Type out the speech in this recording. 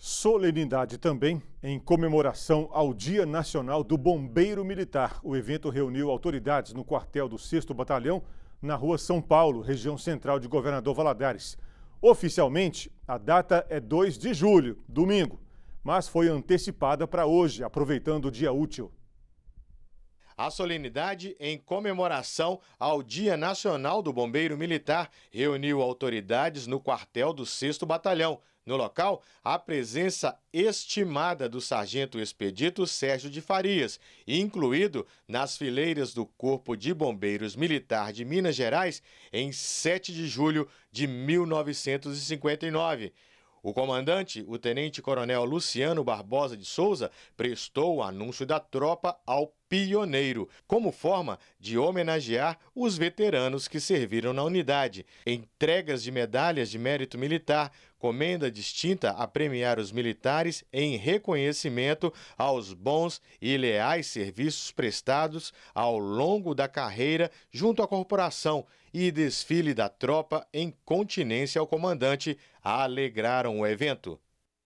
Solenidade também em comemoração ao Dia Nacional do Bombeiro Militar. O evento reuniu autoridades no quartel do 6 Batalhão, na rua São Paulo, região central de Governador Valadares. Oficialmente, a data é 2 de julho, domingo, mas foi antecipada para hoje, aproveitando o dia útil. A solenidade em comemoração ao Dia Nacional do Bombeiro Militar reuniu autoridades no quartel do 6 Batalhão. No local, a presença estimada do sargento expedito Sérgio de Farias, incluído nas fileiras do Corpo de Bombeiros Militar de Minas Gerais em 7 de julho de 1959. O comandante, o tenente-coronel Luciano Barbosa de Souza, prestou o anúncio da tropa ao Pioneiro, como forma de homenagear os veteranos que serviram na unidade. Entregas de medalhas de mérito militar, comenda distinta a premiar os militares em reconhecimento aos bons e leais serviços prestados ao longo da carreira junto à corporação e desfile da tropa em continência ao comandante alegraram o evento.